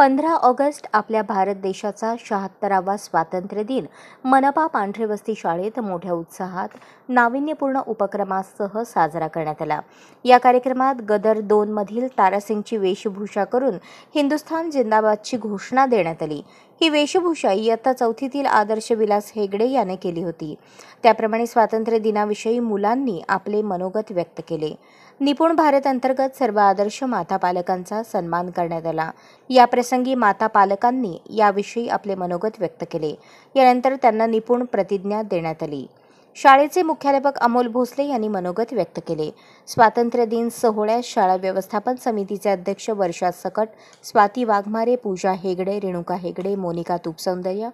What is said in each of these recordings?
पंधरा ऑगस्ट आपल्या भारत देशाचा शहात्तरावा स्वातंत्र्य दिन मनपा पांढरेवस्ती शाळेत मोठ्या उत्साहात नाविन्यपूर्ण उपक्रमासह साजरा करण्यात आला या कार्यक्रमात गदर मधील तारासिंगची वेशभूषा करून हिंदुस्थान जिंदाबादची घोषणा देण्यात आली ही वेशभूषा इयत्ता चौथीतील आदर्श विलास हेगडे याने केली होती त्याप्रमाणे स्वातंत्र्य दिनाविषयी मुलांनी आपले मनोगत व्यक्त केले निपुण भारत अंतर्गत सर्व आदर्श माता पालकांचा सन्मान करण्यात आला या प्रस प्रसंगी माता पालकांनी याविषयी आपले मनोगत व्यक्त केले यानंतर त्यांना निपुण प्रतिज्ञा देण्यात आली शाळेचे मुख्याध्यापक अमोल भोसले यांनी मनोगत व्यक्त केले स्वातंत्र्य दिन सोहळ्यात शाळा व्यवस्थापन समितीचे अध्यक्ष वर्षा सकट स्वाती वाघमारे पूजा हेगडे रेणुका हेगडे मोनिका तुपसौंदर्य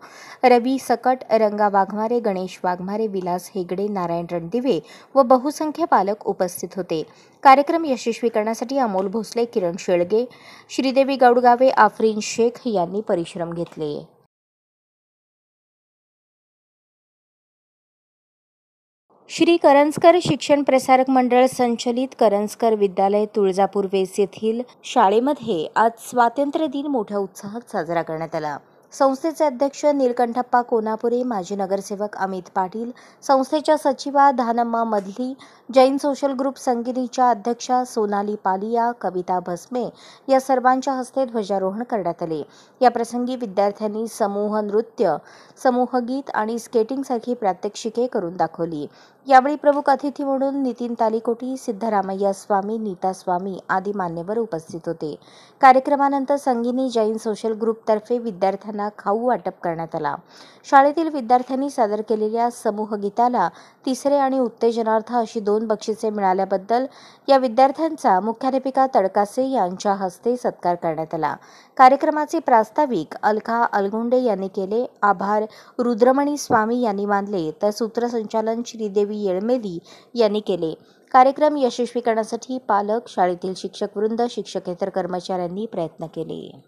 रवी सकट रंगा वाघमारे गणेश वाघमारे विलास हेगडे नारायण रणदिवे व बहुसंख्य पालक उपस्थित होते कार्यक्रम यशस्वी करण्यासाठी अमोल भोसले किरण शेळगे श्रीदेवी गौडगावे आफरीन शेख यांनी परिश्रम घेतले श्री करंजकर शिक्षण प्रसारक मंडळ संचलित करंजकर विद्यालय तुळजापूर वेस येथील शाळेमध्ये आज स्वातंत्र्य दिन मोठ्या उत्साहात साजरा करण्यात आला संस्थेचे अध्यक्ष नीलकंठप्पा कोनापुरे माजी नगरसेवक अमित पाटील संस्थेच्या सचिवा धानम्मा मधली जैन सोशल ग्रुप संगिनीच्या अध्यक्षा सोनाली पालिया कविता भस्मे या सर्वांच्या हस्ते ध्वजारोहण करण्यात आले या प्रसंगी विद्यार्थ्यांनी समूह नृत्य समूह गीत आणि स्केटिंगसारखी प्रात्यक्षिके करून दाखवली यावेळी प्रमुख अतिथी म्हणून नितीन तालिकोटी सिद्धरामय्या स्वामी नीता स्वामी आदी मान्यवर उपस्थित होते कार्यक्रमानंतर संगिनी जैन सोशल ग्रुपतर्फे विद्यार्थ्यांना विद्यार्थ्यांना खाऊ वाटप करण्यात आला शाळेतील विद्यार्थ्यांनी सादर केलेल्या समूह गीताला तिसरे आणि उत्तेजनार्थ अशी दोन बक्षिसे मिळाल्याबद्दल या विद्यार्थ्यांचा मुख्याध्यापिका तडकासे यांच्या हस्ते सत्कार करण्यात आला कार्यक्रमाचे प्रास्ताविक अलखा अलगुंडे यांनी केले आभार रुद्रमणी स्वामी यांनी मानले तर सूत्रसंचालन श्रीदेवी येळमेली यांनी केले कार्यक्रम यशस्वी करण्यासाठी पालक शाळेतील शिक्षक वृंद शिक्षकेतर कर्मचाऱ्यांनी प्रयत्न केले